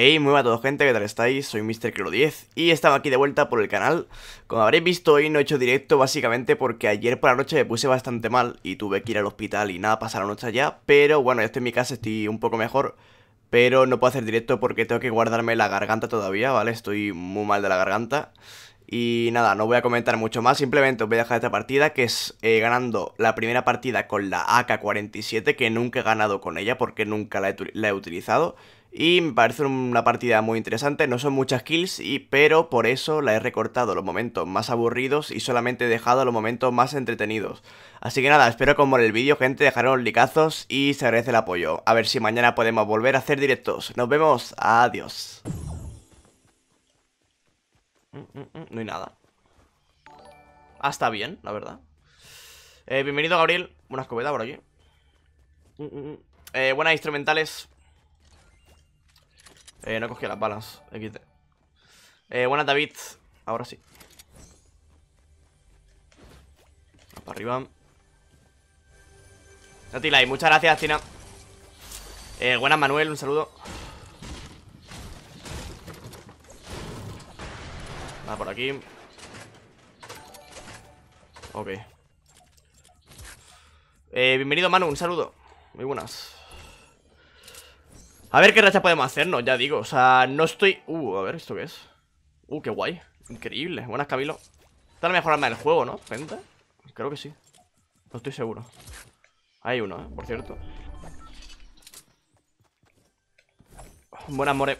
Hey, muy a todos, gente, ¿qué tal estáis? Soy MrCro10 y estaba aquí de vuelta por el canal. Como habréis visto, hoy no he hecho directo básicamente porque ayer por la noche me puse bastante mal y tuve que ir al hospital y nada, pasar la noche allá. Pero bueno, ya estoy en mi casa, estoy un poco mejor, pero no puedo hacer directo porque tengo que guardarme la garganta todavía, ¿vale? Estoy muy mal de la garganta. Y nada, no voy a comentar mucho más, simplemente os voy a dejar esta partida que es eh, ganando la primera partida con la AK-47 que nunca he ganado con ella porque nunca la he utilizado y me parece una partida muy interesante, no son muchas kills, pero por eso la he recortado los momentos más aburridos y solamente he dejado los momentos más entretenidos. Así que nada, espero como en el vídeo, gente, dejaron licazos y se agradece el apoyo. A ver si mañana podemos volver a hacer directos. Nos vemos, adiós. Mm, mm, mm, no hay nada. Ah, está bien, la verdad. Eh, bienvenido, Gabriel. Una escopeta por aquí. Eh, buenas instrumentales. Eh, no cogí las balas. XD. Eh, buena David. Ahora sí. Para arriba. No muchas gracias, Tina. Eh, buenas, Manuel, un saludo. va por aquí. Ok. Eh, bienvenido, Manu, un saludo. Muy buenas. A ver qué racha podemos hacernos, ya digo O sea, no estoy... Uh, a ver, ¿esto qué es? Uh, qué guay Increíble Buenas, Camilo mejor arma del juego, ¿no? Penta Creo que sí No estoy seguro Hay uno, ¿eh? Por cierto Buenas, more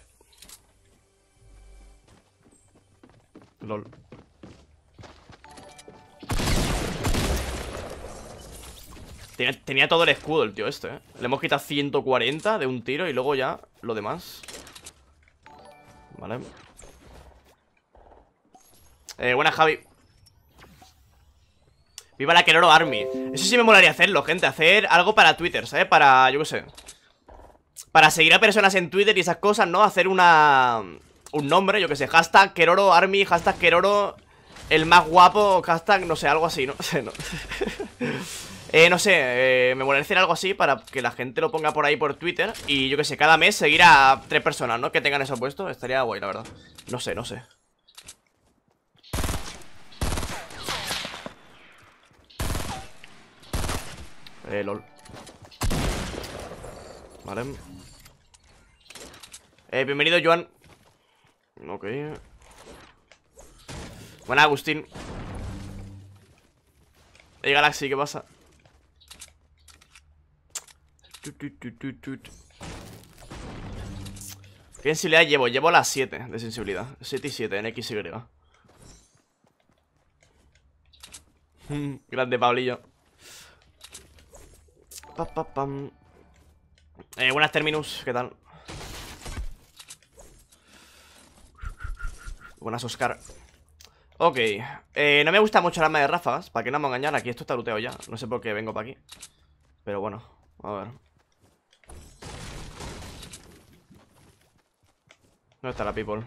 LOL Tenía, todo el escudo el tío este, ¿eh? Le hemos quitado 140 de un tiro y luego ya lo demás. Vale. Eh, buena Javi. Viva la Keroro Army. Eso sí me molaría hacerlo, gente. Hacer algo para Twitter, ¿sabes? ¿eh? Para, yo qué sé. Para seguir a personas en Twitter y esas cosas, ¿no? Hacer una... Un nombre, yo qué sé. Hashtag Keroro Army, hashtag Keroro... El más guapo, hashtag, no sé, algo así, ¿no? no. Eh, no sé, eh, me me a decir algo así para que la gente lo ponga por ahí por Twitter Y yo que sé, cada mes seguir a tres personas, ¿no? Que tengan eso puesto, estaría guay, la verdad No sé, no sé Eh, lol Vale Eh, bienvenido, Joan Ok Buena, Agustín Ey, Galaxy, ¿qué pasa? ¿Qué sensibilidad llevo? Llevo las 7 de sensibilidad 7 y 7 en XY mm, Grande Pablillo eh, buenas Terminus, ¿qué tal? Buenas Oscar Ok, eh, no me gusta mucho el arma de ráfagas ¿Para qué no me engañar? Aquí esto está looteado ya No sé por qué vengo para aquí Pero bueno, a ver ¿Dónde está la people?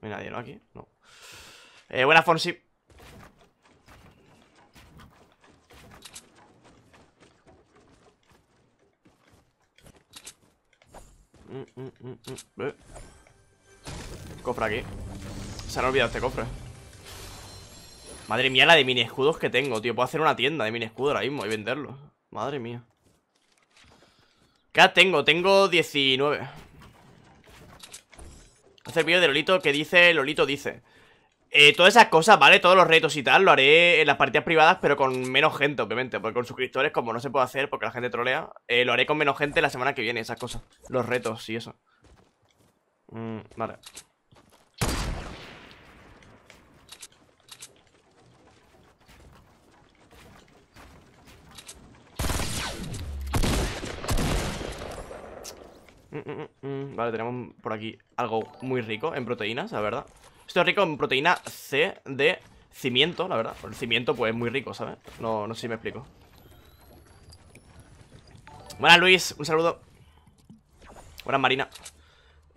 No hay nadie, ¿no? Aquí, no eh, Buena Fonsi mm, mm, mm, mm. Eh. Cofre aquí Se han olvidado este cofre Madre mía, la de mini escudos que tengo, tío. Puedo hacer una tienda de mini escudos ahora mismo y venderlo. Madre mía. ¿Qué tengo? Tengo 19. Hace este el vídeo de Lolito que dice, Lolito dice. Eh, todas esas cosas, ¿vale? Todos los retos y tal, lo haré en las partidas privadas, pero con menos gente, obviamente. Porque con suscriptores, como no se puede hacer porque la gente trolea, eh, lo haré con menos gente la semana que viene, esas cosas. Los retos y eso. Mm, vale. Mm, mm, mm, vale, tenemos por aquí algo muy rico en proteínas, la verdad Esto es rico en proteína C de cimiento, la verdad El cimiento pues es muy rico, ¿sabes? No, no sé si me explico Buenas Luis, un saludo Buenas Marina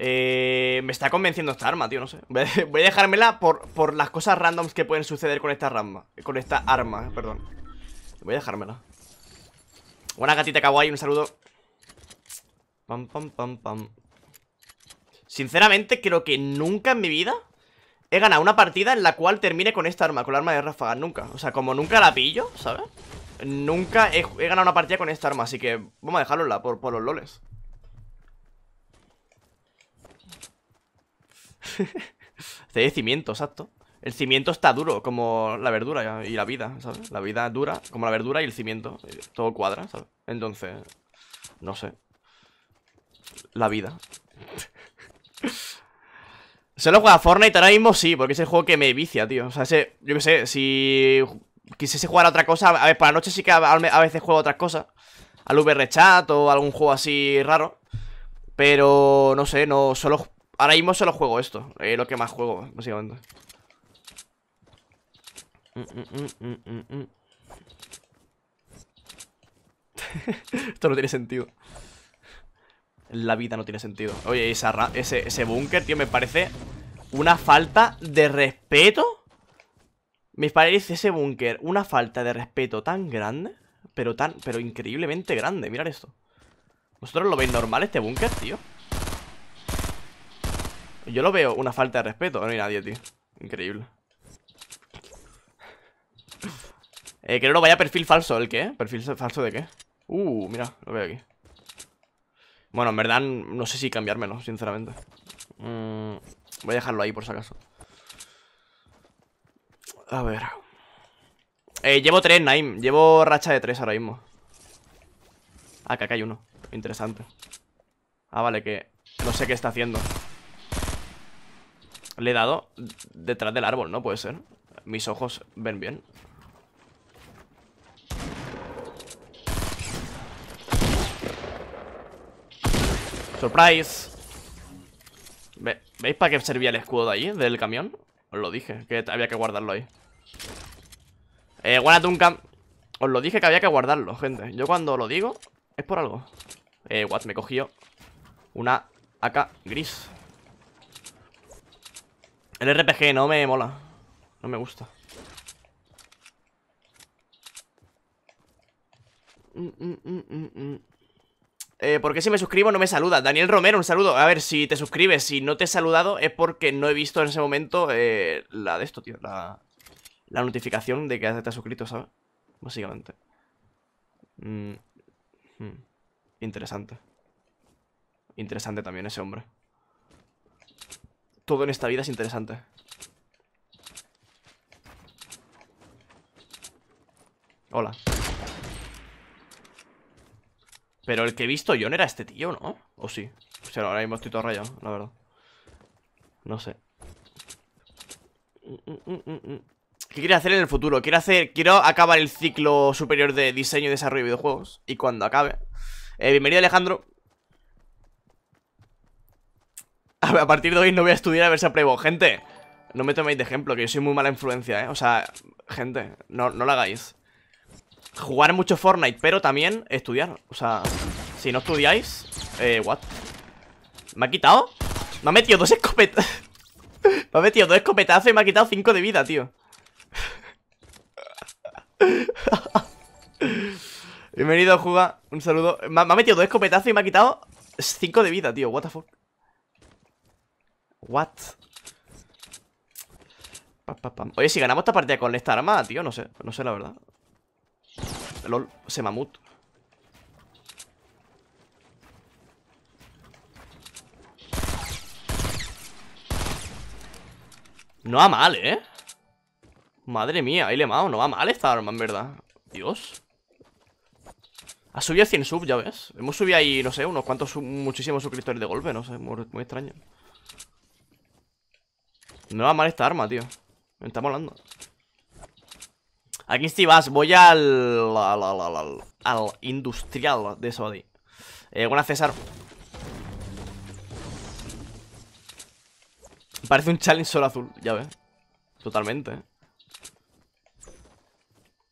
eh, me está convenciendo esta arma, tío, no sé Voy a dejármela por, por las cosas randoms que pueden suceder con esta arma Con esta arma, perdón Voy a dejármela Buenas, gatita kawaii, un saludo Pam, pam, pam, pam. Sinceramente, creo que nunca en mi vida he ganado una partida en la cual termine con esta arma, con la arma de ráfaga, nunca. O sea, como nunca la pillo, ¿sabes? Nunca he, ganado una partida con esta arma, así que vamos a dejarlo por, por los loles. de cimiento, exacto. El cimiento está duro, como la verdura y la vida, ¿sabes? La vida dura, como la verdura y el cimiento. Eh, todo cuadra, ¿sabes? Entonces, no sé la vida ¿Solo juega Fortnite ahora mismo? Sí, porque es el juego que me vicia, tío O sea, yo qué sé, si quisiese jugar a otra cosa A ver, para la noche sí que a veces juego a otras cosas Al VR Chat o algún juego así raro Pero, no sé, no, solo... Ahora mismo solo juego esto Es eh, lo que más juego, básicamente mm, mm, mm, Esto no tiene sentido la vida no tiene sentido Oye, esa ese, búnker, tío, me parece Una falta de respeto Me parece ese búnker Una falta de respeto tan grande Pero tan, pero increíblemente grande Mirad esto ¿Vosotros lo veis normal este búnker, tío? Yo lo veo una falta de respeto No hay nadie, tío Increíble eh, que no vaya perfil falso ¿El qué? ¿eh? ¿Perfil falso de qué? Uh, mira, lo veo aquí bueno, en verdad no sé si cambiármelo, sinceramente. Mm, voy a dejarlo ahí por si acaso. A ver. Eh, llevo tres, Naim. Llevo racha de tres ahora mismo. Ah, acá hay uno. Interesante. Ah, vale, que no sé qué está haciendo. Le he dado detrás del árbol, ¿no? Puede ser. Mis ojos ven bien. Surprise ¿Veis para qué servía el escudo de ahí? Del camión Os lo dije, que había que guardarlo ahí Eh, cam... Os lo dije que había que guardarlo, gente Yo cuando lo digo, es por algo Eh, what, me cogió Una AK gris El RPG no me mola No me gusta mmm, eh, ¿Por si me suscribo no me saluda? Daniel Romero, un saludo. A ver, si te suscribes, si no te he saludado, es porque no he visto en ese momento eh, la de esto, tío. La, notificación de que te has suscrito, ¿sabes? Básicamente. Mm, hmm. Interesante. Interesante también ese hombre. Todo en esta vida es interesante. Hola. Pero el que he visto yo no era este tío, ¿no? ¿O sí? O sea, ahora mismo estoy todo rayado, la verdad No sé ¿Qué quiero hacer en el futuro? Quiero hacer, quiero acabar el ciclo superior de diseño y desarrollo de videojuegos Y cuando acabe eh, Bienvenido Alejandro a, partir de hoy no voy a estudiar a ver si apruebo Gente, no me toméis de ejemplo Que yo soy muy mala influencia, ¿eh? O sea, gente, no, no lo hagáis jugar mucho Fortnite, pero también estudiar. O sea, si no estudiáis, eh, what? ¿Me ha quitado? Me ha metido dos escopetas. me ha metido dos escopetazos y me ha quitado cinco de vida, tío. Bienvenido a jugar. Un saludo. Me ha metido dos escopetazos y me ha quitado Cinco de vida, tío. What the fuck. What? Oye, si ganamos esta partida con esta arma, tío, no sé. No sé la verdad. LOL, ese mamut No va mal, ¿eh? Madre mía, ahí le he mao. No va mal esta arma, en verdad Dios Ha subido 100 subs, ya ves Hemos subido ahí, no sé, unos cuantos, muchísimos suscriptores de golpe No sé, muy, muy extraño No va mal esta arma, tío Me está molando Aquí estoy, vas, voy al, al, industrial de Sabadell. Eh, buenas, César. Parece un challenge solo azul, ya ves. Totalmente.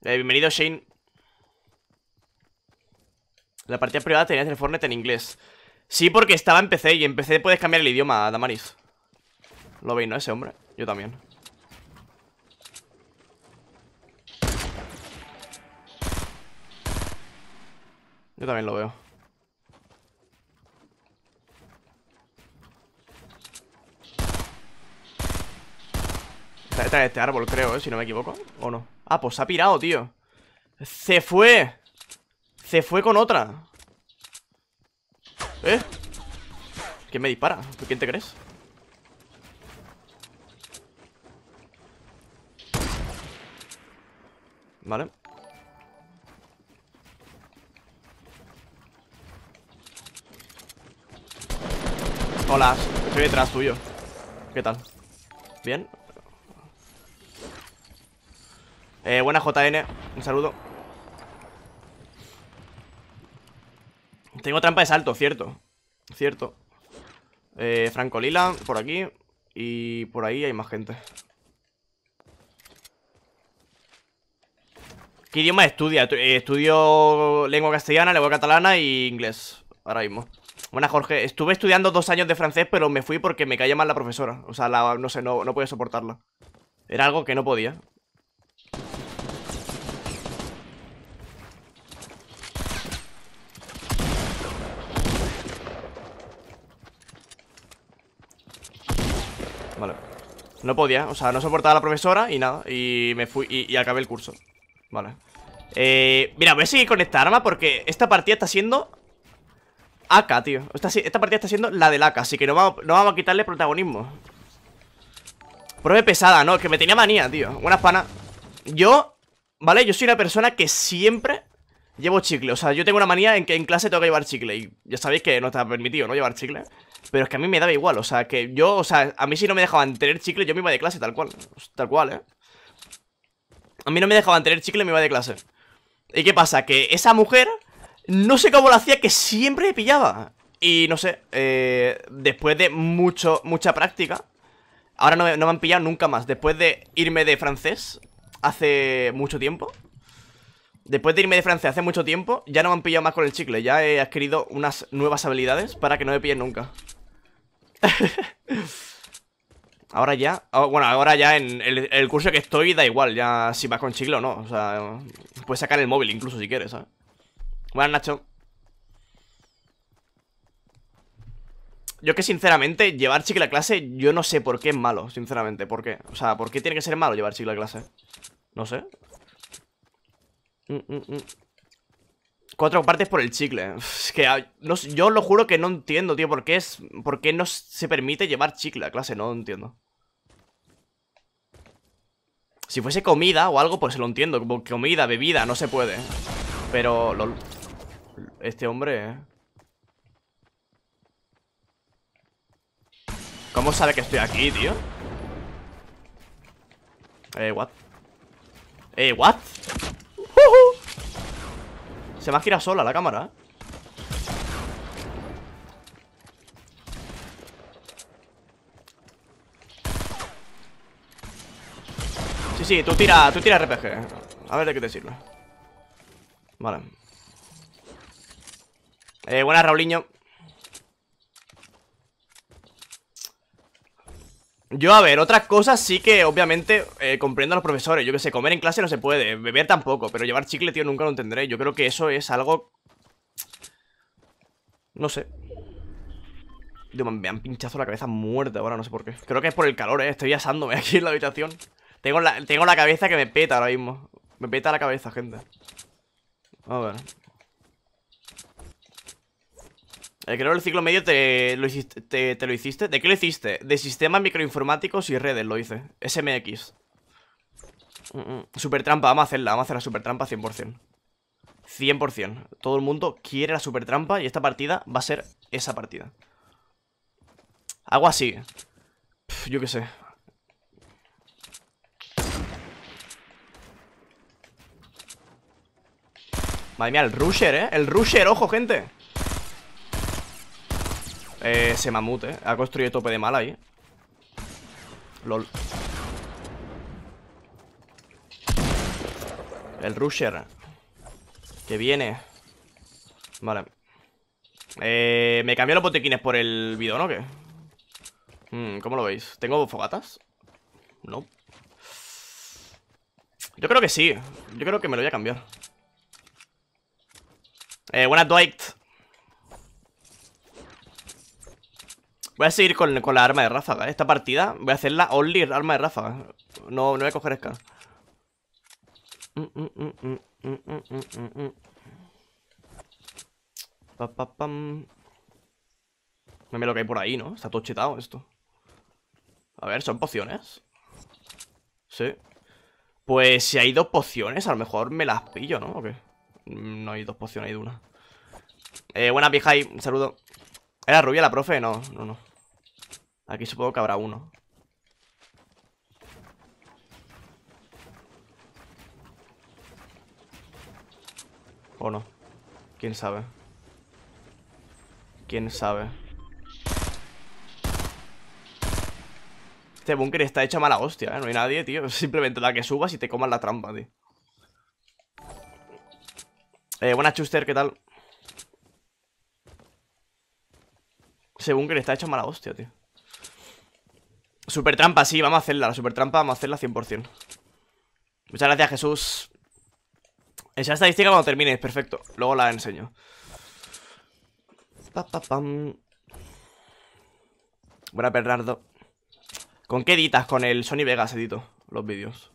Eh, bienvenido, Shane. La partida privada tenía el Fortnite en inglés. Sí, porque estaba en PC y en PC puedes cambiar el idioma, Damaris. Lo veis, ¿no? Ese hombre. Yo también. Yo también lo veo. Está detrás de este árbol, creo, ¿eh? Si no me equivoco. ¿O no? Ah, pues se ha pirado, tío. ¡Se fue! ¡Se fue con otra! ¿Eh? ¿Quién me dispara? quién te crees? Vale Hola, estoy detrás tuyo ¿Qué tal? ¿Bien? Eh, buena JN Un saludo Tengo trampa de salto, cierto Cierto eh, Franco Lila, por aquí Y por ahí hay más gente ¿Qué idioma estudia? Eh, estudio lengua castellana, lengua catalana y inglés Ahora mismo bueno, Jorge. Estuve estudiando dos años de francés, pero me fui porque me caía mal la profesora. O sea, no sé, no, no podía soportarla. Era algo que no podía. Vale. No podía, o sea, no soportaba a la profesora y nada. Y me fui y, y acabé el curso. Vale. Eh, mira, voy a seguir con esta arma porque esta partida está siendo AK, tío esta, esta, partida está siendo la del AK, Así que no vamos, no vamos a quitarle protagonismo Pruebe pesada, no, que me tenía manía, tío Buenas panas Yo, ¿vale? Yo soy una persona que siempre llevo chicle O sea, yo tengo una manía en que en clase tengo que llevar chicle Y ya sabéis que no está permitido, ¿no? Llevar chicle Pero es que a mí me daba igual, o sea, que yo, o sea A mí si no me dejaban tener chicle, yo me iba de clase, tal cual Tal cual, ¿eh? A mí no me dejaban tener chicle, me iba de clase ¿Y qué pasa? Que esa mujer no sé cómo lo hacía, que siempre me pillaba. Y no sé, eh, después de mucho, mucha práctica, ahora no me, no han pillado nunca más. Después de irme de francés hace mucho tiempo, Después de irme de francés hace mucho tiempo, ya no me han pillado más con el chicle. Ya he adquirido unas nuevas habilidades para que no me pillen nunca. ahora ya... Ah, bueno, ahora ya en el, curso que estoy da igual. Ya si vas con chicle o no. O sea, puedes sacar el móvil incluso si quieres, ¿sabes? Buenas, Nacho. Yo que sinceramente, llevar chicle a clase, yo no sé por qué es malo, sinceramente. ¿Por qué? O sea, ¿por qué tiene que ser malo llevar chicle a clase? No sé. Mm, mm, mm. Cuatro partes por el chicle. Es que yo lo juro que no entiendo, tío. ¿Por qué, es, ¿Por no se permite llevar chicle a clase? No entiendo. Si fuese comida o algo, pues lo entiendo. Como comida, bebida, no se puede. Pero... lo este hombre, ¿eh? ¿Cómo sabe que estoy aquí, tío? Eh, what? Eh, what? Se me ha girado sola la cámara ¿eh? Sí, sí, tú tira, tú tira RPG A ver de qué te sirve Vale eh, buenas, Raulinho. Yo, a ver, otras cosas sí que obviamente eh, comprendo a los profesores. Yo que sé, comer en clase no se puede, beber tampoco, pero llevar chicle, tío, nunca lo entenderé. Yo creo que eso es algo... No sé. me han pinchazo la cabeza muerta ahora, no sé por qué. Creo que es por el calor, eh. Estoy asándome aquí en la habitación. Tengo la, tengo la cabeza que me peta ahora mismo. Me peta la cabeza, gente. A ver. creo que el ciclo medio te lo, hiciste, te, lo hiciste. ¿De qué lo hiciste? De sistemas microinformáticos y redes lo hice. SMX. Mm, mm. Supertrampa, Super trampa, vamos a hacerla. Vamos a hacer la super trampa 100%. 100%. Todo el mundo quiere la super trampa y esta partida va a ser esa partida. Algo así. yo qué sé. Madre mía, el rusher, ¿eh? El rusher, ojo, gente. Eh, se mamute, eh. Ha construido tope de mala ahí. Eh. LOL. El rusher. Que viene. Vale. Eh, ¿Me cambié los botequines por el bidón o qué? Hmm, ¿Cómo lo veis? ¿Tengo fogatas? No. Yo creo que sí. Yo creo que me lo voy a cambiar. Eh, buenas, Dwight. Voy a seguir con, la arma de ráfaga. Esta partida voy a hacerla only arma de ráfaga. No, no voy a coger escala. No me lo que hay por ahí, ¿no? Está todo chetado esto. A ver, ¿son pociones? Sí. Pues si hay dos pociones, a lo mejor me las pillo, ¿no? ¿O mm, No hay dos pociones, hay de una. Eh, buena vieja un saludo. ¿Era rubia la profe? No, no, no. Aquí supongo que habrá uno. ¿O no? ¿Quién sabe? ¿Quién sabe? Este búnker está hecho a mala hostia, ¿eh? No hay nadie, tío. Simplemente la que subas y te comas la trampa, tío. Eh, buena Chuster, ¿qué tal? Ese búnker está hecho a mala hostia, tío. Super trampa sí, vamos a hacerla. La super trampa vamos a hacerla 100%. Muchas gracias, Jesús. Esa estadística cuando termine, perfecto. Luego la enseño. Pa, pam. Buena, Bernardo. ¿Con qué editas? Con el Sony Vegas edito los vídeos.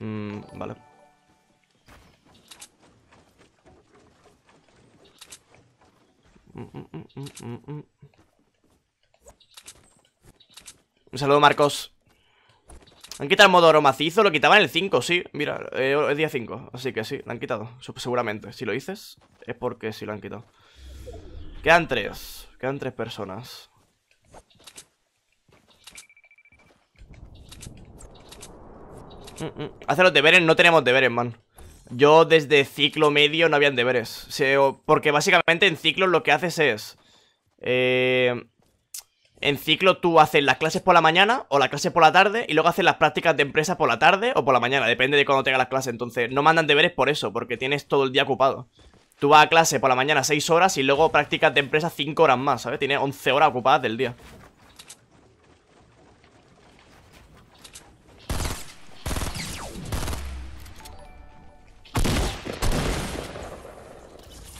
Mm, vale. mmm, un saludo, Marcos. Han quitado el modo oro macizo, lo quitaban el 5, sí. Mira, eh, es día 5, así que sí, lo han quitado. Pues, seguramente. Si lo dices, es porque sí lo han quitado. Quedan tres. Quedan tres personas. Mm, mm. ¿Hacer los deberes, no tenemos deberes, man. Yo desde ciclo medio no habían deberes. porque básicamente en ciclo lo que haces es... Eh, en ciclo tú haces las clases por la mañana o las clases por la tarde y luego haces las prácticas de empresa por la tarde o por la mañana, depende de cuando tengas las clases. Entonces, no mandan deberes por eso, porque tienes todo el día ocupado. Tú vas a clase por la mañana 6 horas y luego prácticas de empresa 5 horas más, ¿sabes? Tienes 11 horas ocupadas del día.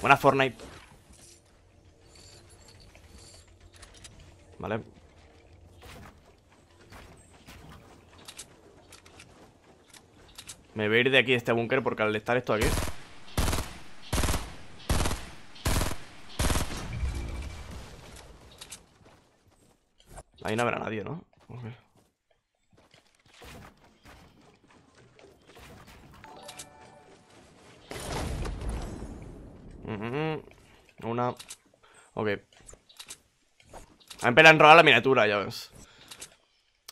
Buena Fortnite. ¿vale? Me voy a ir de aquí de este búnker porque al estar esto aquí Ahí no habrá nadie, ¿no? Mm, mm, mm. Una... Ok. A mí me la miniatura, ya ves.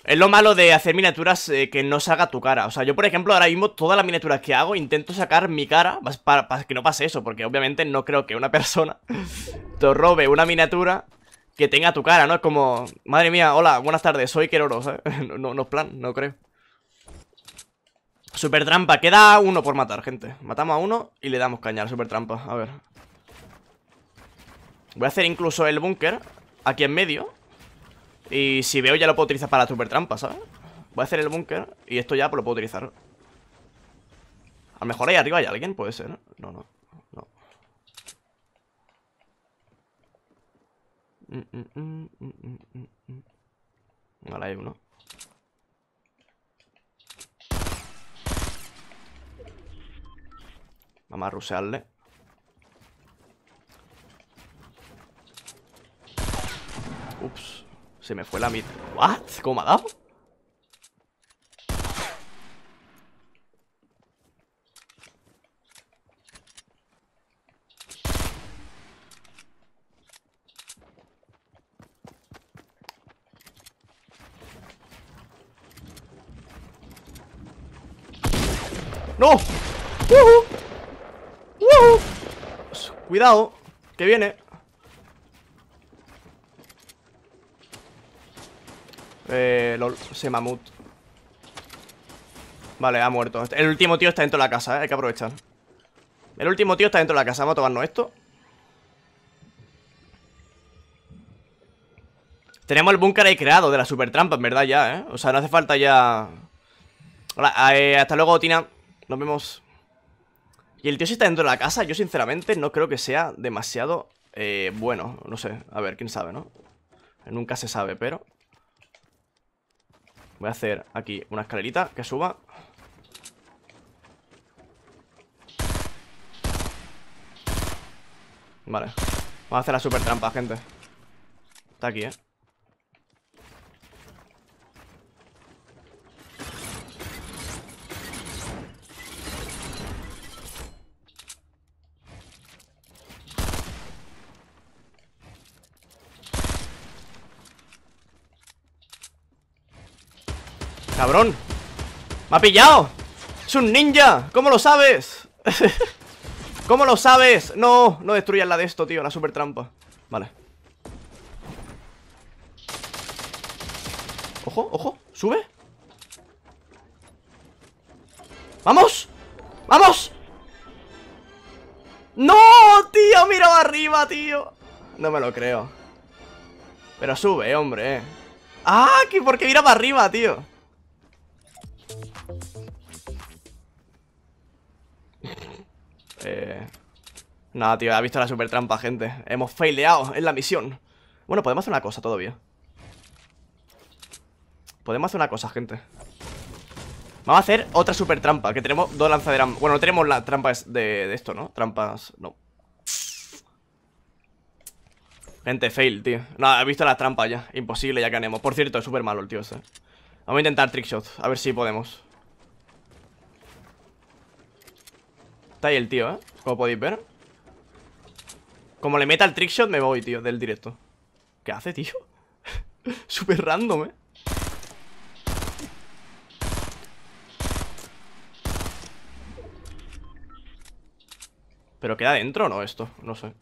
Es lo malo de hacer miniaturas eh, que no salga tu cara. O sea, yo, por ejemplo, ahora mismo todas las miniaturas que hago intento sacar mi cara para, que no pase eso. Porque obviamente no creo que una persona te robe una miniatura que tenga tu cara, ¿no? Es como, madre mía, hola, buenas tardes, soy Keroro, ¿sabes? No, no, es plan, no creo. Super trampa, queda uno por matar, gente. Matamos a uno y le damos caña al super trampa. A ver. Voy a hacer incluso el búnker aquí en medio Y si veo ya lo puedo utilizar para la super trampa, ¿sabes? Voy a hacer el búnker y esto ya pues, lo puedo utilizar A lo mejor ahí arriba hay alguien, puede ser No, no, no mm, mm, mm, Vale, hay uno Vamos a rusearle Ups, se me fue la mitad ¿What? ¿Cómo ha dado? ¡No! ¡Woohoo! ¡Woohoo! Cuidado, que viene Eh, lol, ese mamut Vale, ha muerto El último tío está dentro de la casa, ¿eh? hay que aprovechar El último tío está dentro de la casa Vamos a tomarnos esto Tenemos el búnker ahí creado de la super trampa, en verdad, ya, ¿eh? O sea, no hace falta ya... Hola, eh, hasta luego, Tina Nos vemos Y el tío si está dentro de la casa, yo sinceramente no creo que sea demasiado... Eh, bueno, no sé, a ver, quién sabe, ¿no? Nunca se sabe, pero... Voy a hacer aquí una escalerita que suba Vale Vamos a hacer la super trampa, gente Está aquí, eh Cabrón Me ha pillado Es un ninja ¿Cómo lo sabes? ¿Cómo lo sabes? No, no destruyas la de esto, tío La super trampa Vale Ojo, ojo Sube ¡Vamos! ¡Vamos! ¡No, tío! ¡Mira arriba, tío! No me lo creo Pero sube, hombre ¡Ah! ¿Por qué mira arriba, tío? Eh, nada, tío, ha visto la super trampa, gente Hemos faileado en la misión Bueno, podemos hacer una cosa todavía Podemos hacer una cosa, gente Vamos a hacer otra super trampa Que tenemos dos lanzaderas Bueno, no tenemos las trampas de, esto, ¿no? Trampas... no Gente, fail, tío Nada, he visto las trampas ya Imposible, ya ganemos Por cierto, es súper malo el tío Vamos a intentar trickshot A ver si podemos Está ahí el tío, ¿eh? Como podéis ver Como le meta el trickshot me voy, tío, del directo ¿Qué hace, tío? Super random, ¿eh? ¿Pero queda dentro o no esto? No sé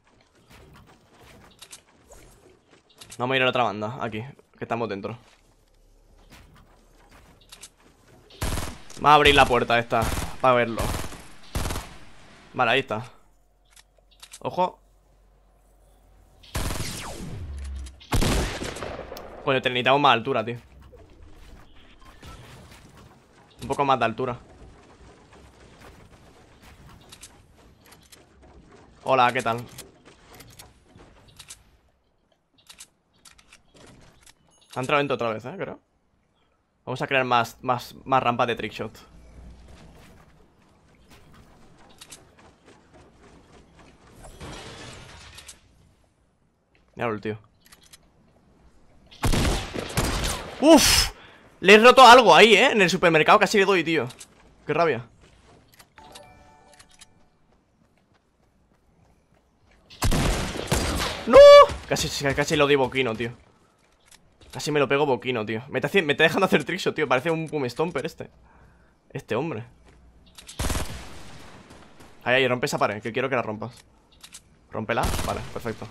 Vamos a ir a la otra banda, aquí Que estamos dentro Vamos a abrir la puerta esta Para verlo Vale, ahí está. Ojo. Coño, te necesitamos más altura, tío. Un poco más de altura. Hola, ¿qué tal? Ha entrado otra vez, ¿eh? Creo. Vamos a crear más, más, más rampas de trickshot. el tío. ¡Uf! Le he roto algo ahí, ¿eh? En el supermercado casi le doy, tío. Qué rabia. ¡No! Casi, casi lo doy boquino, tío. Casi me lo pego boquino, tío. Me está, dejando hacer trickshot, tío. Parece un boom este. Este hombre. Ahí, ahí, rompe esa pared, que quiero que la rompas. Rompela, Vale, perfecto.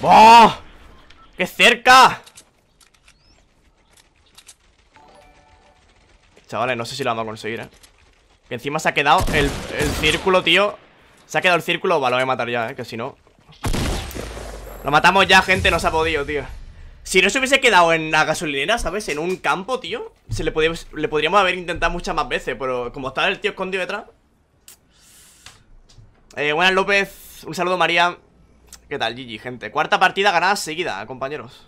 ¡Bah! ¡Oh! ¡Qué cerca! Chavales, no sé si lo vamos a conseguir, ¿eh? Que encima se ha quedado el, círculo, tío Se ha quedado el círculo Va, lo voy a matar ya, ¿eh? Que si no Lo matamos ya, gente No se ha podido, tío si no se hubiese quedado en la gasolinera, ¿sabes? En un campo, tío se le, le podríamos haber intentado muchas más veces Pero como está el tío escondido detrás eh, Buenas, López Un saludo, María ¿Qué tal, Gigi, gente? Cuarta partida ganada seguida, compañeros.